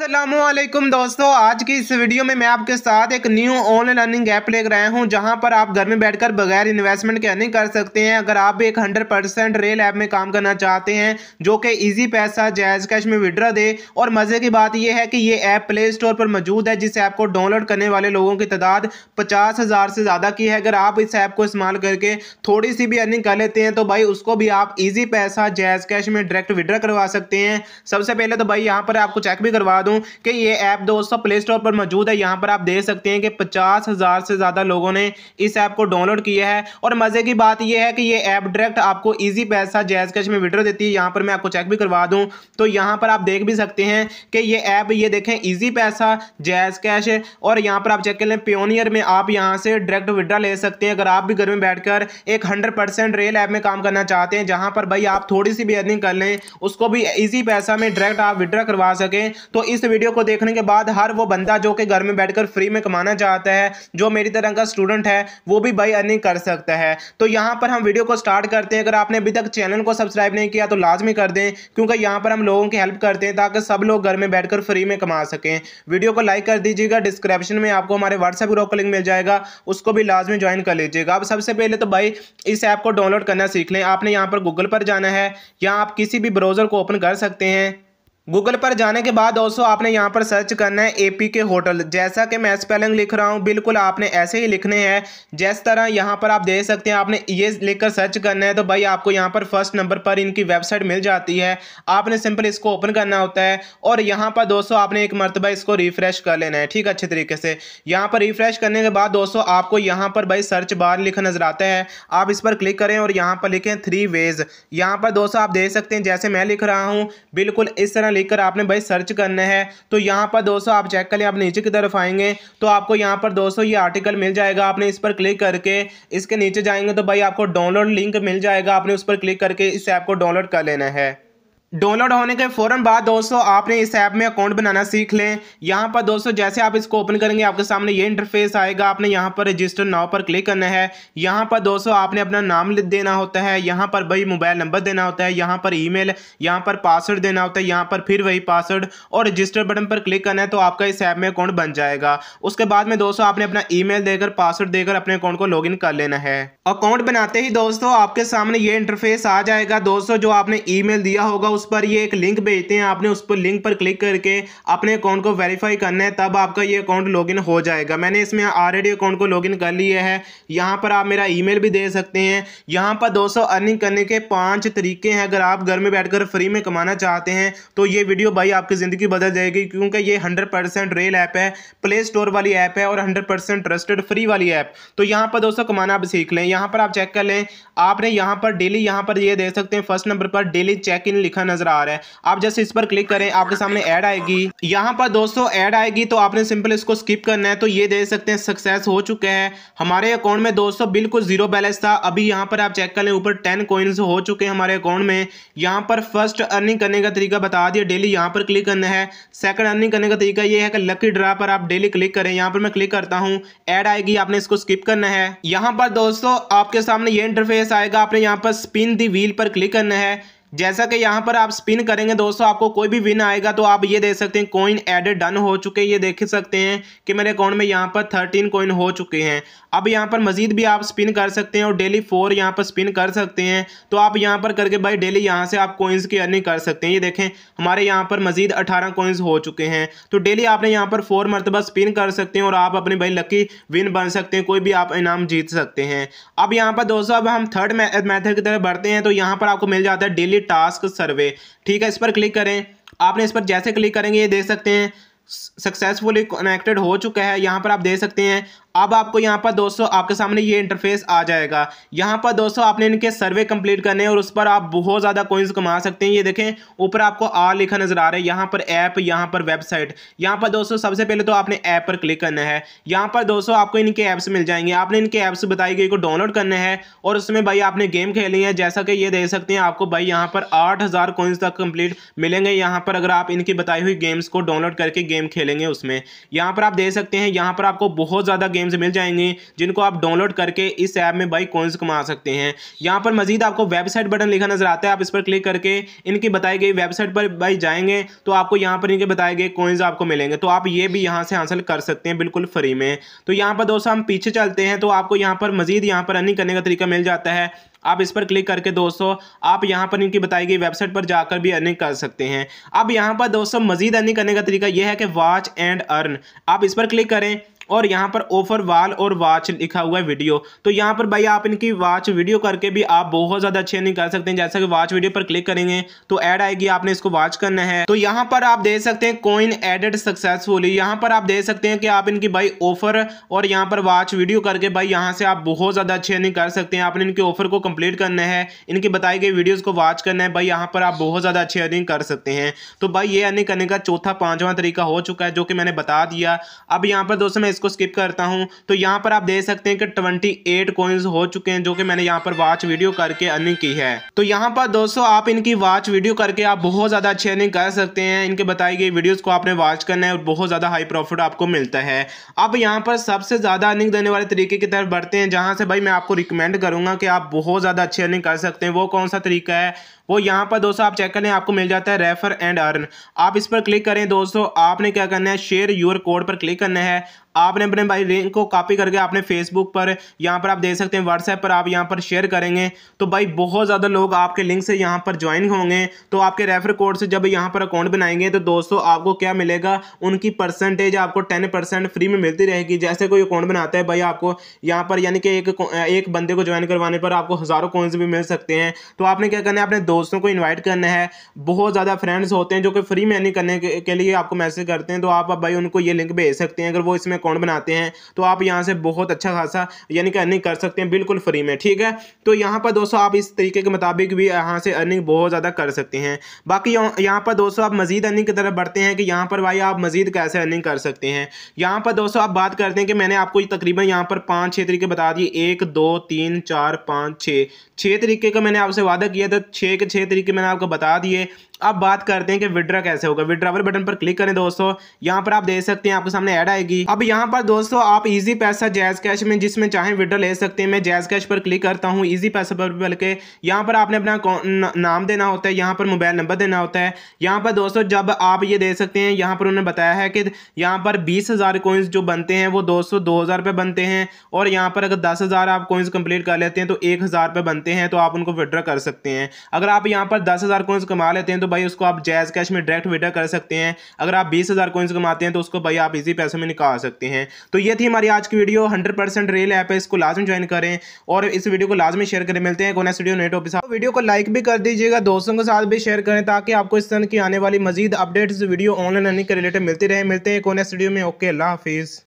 असलम दोस्तों आज की इस वीडियो में मैं आपके साथ एक न्यू ऑनलाइन अर्निंग ऐप लेकर आया हूं जहां पर आप घर में बैठकर बगैर इन्वेस्टमेंट के अर्निंग कर सकते हैं अगर आप एक 100 परसेंट रेल ऐप में काम करना चाहते हैं जो कि इजी पैसा जायज़ कैश में विड्रा दे और मज़े की बात यह है कि ये ऐप प्ले स्टोर पर मौजूद है जिस ऐप को डाउनलोड करने वाले लोगों की तादाद पचास से ज़्यादा की है अगर आप इस ऐप को इस्तेमाल करके थोड़ी सी भी अर्निंग कर लेते हैं तो भाई उसको भी आप ईजी पैसा जायज़ कैश में डायरेक्ट विड्रा करवा सकते हैं सबसे पहले तो भाई यहाँ पर आपको चेक भी करवा बता दूं कि ये ऐप दोस्तों प्ले स्टोर पर मौजूद है यहाँ पर आप देख सकते हैं कि पचास हज़ार से ज़्यादा लोगों ने इस ऐप को डाउनलोड किया है और मज़े की बात यह है कि ये ऐप डायरेक्ट आपको ईजी पैसा जैज कैश में विड्रो देती है यहाँ पर मैं आपको चेक भी करवा दूँ तो यहाँ पर आप देख भी सकते हैं कि ये ऐप ये देखें ईजी पैसा जैज कैश और यहाँ पर आप चेक कर लें प्योनियर में आप यहाँ से डायरेक्ट विड्रा ले सकते हैं अगर आप भी घर में बैठ एक हंड्रेड रेल ऐप में काम करना चाहते हैं जहाँ पर भाई आप थोड़ी सी भी अर्निंग कर लें उसको भी ईजी पैसा में डायरेक्ट आप विड्रा करवा सकें तो इस वीडियो को देखने के बाद हर वो बंदा जो कि घर में बैठकर फ्री में कमाना चाहता है जो मेरी तरह का स्टूडेंट है वो भी बाई अर्निंग कर सकता है तो यहाँ पर हम वीडियो को स्टार्ट करते हैं अगर आपने अभी तक चैनल को सब्सक्राइब नहीं किया तो लाजमी कर दें क्योंकि यहाँ पर हम लोगों की हेल्प करते हैं ताकि सब लोग घर में बैठकर फ्री में कमा सकें वीडियो को लाइक कर दीजिएगा डिस्क्रिप्शन में आपको हमारे व्हाट्सएप ग्रुप का लिंक मिल जाएगा उसको भी लाजमी ज्वाइन कर लीजिएगा अब सबसे पहले तो भाई इस ऐप को डाउनलोड करना सीख लें आपने यहाँ पर गूगल पर जाना है या आप किसी भी ब्राउज़र को ओपन कर सकते हैं गूगल पर जाने के बाद दोस्तों आपने यहाँ पर सर्च करना है एपी के होटल जैसा कि मैं स्पेलिंग लिख रहा हूँ बिल्कुल आपने ऐसे ही लिखने हैं जिस तरह यहाँ पर आप देख सकते हैं आपने ये लिखकर सर्च करना है तो भाई आपको यहाँ पर फर्स्ट नंबर पर इनकी वेबसाइट मिल जाती है आपने सिंपल इसको ओपन करना होता है और यहाँ पर दोस्तों आपने एक मरतबा इसको रिफ्रेश कर लेना है ठीक अच्छे तरीके से यहाँ पर रिफ्रेश करने के बाद दोस्तों आपको यहाँ पर भाई सर्च बार लिखा नजर आता है आप इस पर क्लिक करें और यहाँ पर लिखें थ्री वेज यहाँ पर दोस्तों आप देख सकते हैं जैसे मैं लिख रहा हूँ बिल्कुल इस तरह देखकर आपने भाई सर्च करना है तो यहाँ पर दोस्तों आप चेक लें आप नीचे की तरफ आएंगे तो आपको यहाँ पर दोस्तों ये आर्टिकल मिल जाएगा आपने इस पर क्लिक करके इसके नीचे जाएंगे तो भाई आपको डाउनलोड लिंक मिल जाएगा आपने उस पर क्लिक करके इस ऐप को डाउनलोड कर लेना है डाउनलोड होने के फ़ौरन बाद दोस्तों आपने इस ऐप में अकाउंट बनाना सीख लें यहाँ पर दोस्तों जैसे आप इसको ओपन करेंगे आपके सामने ये इंटरफेस आएगा आपने यहाँ पर रजिस्टर नाव पर क्लिक करना है यहाँ पर दोस्तों आपने अपना नाम देना होता है यहाँ पर वही मोबाइल नंबर देना होता है यहाँ पर मेल यहाँ पर पासवर्ड देना होता है यहाँ पर फिर वही पासवर्ड और रजिस्टर बटन पर क्लिक करना है तो आपका इस ऐप में अकाउंट बन जाएगा उसके बाद में दोस्तों आपने अपना ई देकर पासवर्ड देकर अपने अकाउंट को लॉग कर लेना है अकाउंट बनाते ही दोस्तों आपके सामने ये इंटरफेस आ जाएगा दोस्तों जो आपने ई दिया होगा उस पर ये एक लिंक भेजते हैं आपने उस पर लिंक पर क्लिक करके अपने अकाउंट को वेरीफाई करना है तब आपका ये अकाउंट लॉगिन हो जाएगा मैंने इसमें ऑलरेडी अकाउंट को लॉगिन कर लिया है यहाँ पर आप मेरा ईमेल भी दे सकते हैं यहाँ पर सौ अर्निंग करने के पाँच तरीके हैं अगर आप घर में बैठकर फ्री में कमाना चाहते हैं तो ये वीडियो भाई आपकी ज़िंदगी बदल जाएगी क्योंकि ये हंड्रेड रेल ऐप है प्ले स्टोर वाली ऐप है और हंड्रेड ट्रस्टेड फ्री वाली ऐप तो यहाँ पर दोस्तों कमाना आप सीख लें यहाँ पर आप चेक कर लें आपने यहाँ पर डेली यहाँ पर ये यह दे सकते हैं फर्स्ट नंबर पर डेली चेक इन लिखा नजर आ रहा है आप जैसे इस पर क्लिक करें आपके सामने ऐड आएगी यहाँ पर दोस्तों ऐड आएगी तो आपने सिंपल इसको स्किप करना है तो ये देख सकते हैं सक्सेस हो चुके हैं हमारे अकाउंट में दोस्तों बिल्कुल जीरो बैलेंस था अभी यहाँ पर आप चेक कर लें ऊपर टेन कोइंस हो चुके हैं हमारे अकाउंट में यहाँ पर फर्स्ट अर्निंग करने का तरीका बता दिया डेली यहाँ पर क्लिक करना है सेकंड अर्निंग करने का तरीका ये है कि लकी ड्रा पर आप डेली क्लिक करें यहाँ पर मैं क्लिक करता हूँ ऐड आएगी आपने इसको स्किप करना है यहाँ पर दोस्तों आपके सामने ये इंटरफेस आएगा आपने यहाँ पर स्पिन दी व्हील पर क्लिक करना है जैसा कि यहाँ पर आप स्पिन करेंगे दोस्तों आपको कोई भी विन आएगा तो आप ये देख सकते हैं कॉइन एडेड डन हो चुके हैं ये देख सकते हैं कि मेरे अकाउंट में यहाँ पर थर्टीन कॉइन हो चुके हैं अब यहाँ पर मजीद भी आप स्पिन कर सकते हैं और डेली फोर यहाँ पर स्पिन कर सकते हैं तो आप यहाँ पर करके भाई डेली यहाँ से आप कोइंस की अर्निंग कर सकते हैं ये देखें हमारे यहाँ पर मजीद अठारह कोइंस हो चुके हैं तो डेली आपने यहाँ पर फोर मरतबा स्पिन कर सकते हैं और आप अपने भाई लकी विन बन सकते हैं कोई भी आप इनाम जीत सकते हैं अब यहाँ पर दोस्तों अब हम थर्ड मैथड की तरफ बढ़ते हैं तो यहाँ पर आपको मिल जाता है डेली टास्क सर्वे ठीक है इस पर क्लिक करें आपने इस पर जैसे क्लिक करेंगे ये देख सकते हैं सक्सेसफुली कनेक्टेड हो चुका है यहाँ पर आप देख सकते हैं अब आपको यहाँ पर दोस्तों आपके सामने ये इंटरफेस आ जाएगा यहाँ पर दोस्तों आपने इनके सर्वे कंप्लीट करने हैं और उस पर आप बहुत ज़्यादा कोइंस कमा सकते हैं ये देखें ऊपर आपको आ लिखा नज़र आ रहा है यहाँ पर ऐप यहाँ पर वेबसाइट यहाँ पर दोस्तों सबसे पहले तो आपने ऐप पर क्लिक करना है यहाँ पर दोस्तों आपको इनके ऐप्स मिल जाएंगे आपने इनके ऐप्स बताई गई को डाउनलोड करना है और उसमें भाई आपने गेम खेली है जैसा कि ये देख सकते हैं आपको भाई यहाँ पर आठ हज़ार तक कम्प्लीट मिलेंगे यहाँ पर अगर आप इनकी बताई हुई गेम्स को डाउनलोड करके गेम खेलेंगे उसमें यहाँ पर आप देख सकते हैं यहाँ पर आपको बहुत ज़्यादा गेम गेम्स मिल जाएंगे जिनको आप डाउनलोड करके इस ऐप में बाई कॉइन्स कमा सकते हैं यहाँ पर मजीद आपको वेबसाइट बटन लिखा नजर आता है आप इस पर क्लिक करके इनकी बताई गई वेबसाइट पर बाई जाएंगे तो आपको यहाँ पर इनके बताए गए कॉइन्स आपको मिलेंगे तो आप ये भी यहाँ से हासिल कर सकते हैं बिल्कुल फ्री में तो यहाँ पर दोस्तों हम पीछे चलते हैं तो आपको यहाँ पर मजीद यहाँ पर रनिंग करने का तरीका मिल जाता है आप इस पर क्लिक करके दोस्तों आप यहां पर इनकी बताई गई वेबसाइट पर जाकर भी अर्निंग कर सकते हैं अब यहां पर दोस्तों मजीद अर्निंग करने का तरीका यह है कि वॉच एंड अर्न आप इस पर क्लिक करें और यहाँ पर ऑफर वाल और वॉच लिखा हुआ है वीडियो तो यहाँ पर भाई आप इनकी वॉच वीडियो करके भी आप बहुत ज़्यादा अच्छे निकाल कर सकते हैं जैसा कि वॉच वीडियो पर क्लिक करेंगे तो ऐड आएगी आपने इसको वॉच करना है तो यहाँ पर आप देख सकते हैं कॉइन एडेड सक्सेसफुली यहाँ पर आप देख सकते हैं कि आप इनकी भाई ऑफर और यहाँ पर वॉच वीडियो करके भाई यहाँ से आप बहुत ज़्यादा अच्छे निकाल कर सकते हैं आपने इनके ऑफर को कंप्लीट करना है इनकी बताई गई वीडियोज़ को वॉच करना है भाई यहाँ पर आप बहुत ज़्यादा अच्छी अर्निंग कर सकते हैं तो भाई ये अर्निंग करने का चौथा पांचवा तरीका हो चुका है जो कि मैंने बता दिया अब यहाँ पर दोस्तों मैं इसको स्किप करता हूँ तो यहाँ पर आप देख सकते हैं कि ट्वेंटी एट हो चुके हैं जो कि मैंने यहाँ पर वॉच वीडियो करके अर्निंग की है तो यहाँ पर दोस्तों आप इनकी वॉच वीडियो करके आप बहुत ज़्यादा अच्छी अर्निंग कर सकते हैं इनके बताई गई वीडियोज़ को आपने वॉच करना है और बहुत ज़्यादा हाई प्रॉफिट आपको मिलता है अब यहाँ पर सबसे ज़्यादा अर्निंग देने वाले तरीके की तरफ बढ़ते हैं जहाँ से भाई मैं आपको रिकमेंड करूंगा कि आप बहुत ज़्यादा अच्छी अर्निंग कर सकते हैं वो कौन सा तरीका है वो यहाँ पर दोस्तों आप चेक कर लें आपको मिल जाता है रेफर एंड अर्न आप इस पर क्लिक करें दोस्तों आपने क्या करना है शेयर यूर कोड पर क्लिक करना है आपने अपने भाई लिंक को कॉपी करके आपने फेसबुक पर यहाँ पर आप देख सकते हैं व्हाट्सएप पर आप यहाँ पर शेयर करेंगे तो भाई बहुत ज़्यादा लोग आपके लिंक से यहाँ पर ज्वाइन होंगे तो आपके रेफर कोड से जब यहाँ पर अकाउंट बनाएंगे तो दोस्तों आपको क्या मिलेगा उनकी परसेंटेज आपको टेन परसेंट फ्री में मिलती रहेगी जैसे कोई अकाउंट बनाता है भाई आपको यहाँ पर यानी कि एक एक बंदे को ज्वाइन करवाने पर आपको हज़ारों कोइंस भी मिल सकते हैं तो आपने क्या करना है आपने दोस्तों को इन्वाइट करना है बहुत ज़्यादा फ्रेंड्स होते हैं जो कि फ्री में नहीं करने के, के लिए आपको मैसेज करते हैं तो आप भाई उनको ये लिंक भेज सकते हैं अगर वो इसमें अकाउंट बनाते हैं तो आप यहाँ से बहुत अच्छा खासा यानी कि अर्निंग कर सकते हैं बिल्कुल फ्री में ठीक है तो यहाँ पर दोस्तों आप इस तरीके के मुताबिक भी यहाँ से अर्निंग बहुत ज़्यादा कर सकते हैं बाकी यहाँ पर दोस्तों आप मजीद अर्निंग की तरफ बढ़ते हैं कि यहाँ पर भाई आप मजीद कैसे अर्निंग कर सकते हैं यहाँ पर दोस्तों आप बात करते हैं कि मैंने आपको तकरीबन यहाँ पर पाँच छः तरीके बता दिए एक दो तीन चार पाँच छः छः तरीके का मैंने आपसे वादा किया था छः के छह तरीके मैंने आपको बता दिए अब बात करते हैं कि विड्रा कैसे होगा विड्रा वाले बटन पर क्लिक करें दोस्तों यहाँ पर आप देख सकते हैं आपके सामने ऐड आएगी अब यहाँ पर दोस्तों आप इजी पैसा जैज कैश में जिसमें चाहे विड्रा ले सकते हैं मैं जैज कैश पर क्लिक करता हूँ इजी पैसा पर बल्कि यहाँ पर आपने अपना नाम देना होता है यहाँ पर मोबाइल नंबर देना होता है यहाँ पर दोस्तों जब आप ये दे सकते हैं यहाँ पर उन्होंने बताया है कि यहाँ पर बीस हज़ार जो बनते हैं वो दो सौ बनते हैं और यहाँ पर अगर दस आप कोइंस कंप्लीट कर लेते हैं तो एक हज़ार बनते हैं तो आप उनको विड्रा कर सकते हैं अगर आप यहाँ पर दस हज़ार कोइंस कमा लेते हैं तो भाई उसको आप जैज़ कैश में डायरेक्ट विड्रा कर सकते हैं अगर आप बीस हज़ार कोइंस कमाते हैं तो उसको भाई आप इसी पैसे में निकाल सकते हैं तो ये थी हमारी आज की video hundred percent real app है इसको लाजम ज्वाइन करें और इस वीडियो को लाजमी शेयर करें मिलते हैं कोना स्टूडियो नेट ऑफिस वीडियो को लाइक भी कर दीजिएगा दोस्तों के साथ भी शेयर करें ताकि आपको इस तरह की आने वाली मजीद अपडेट्स वीडियो ऑनलाइन रनिंग के रिलेटेड मिलती रहे मिलते हैं कोना स्टूडियो में ओके अल्लाह हाफिज़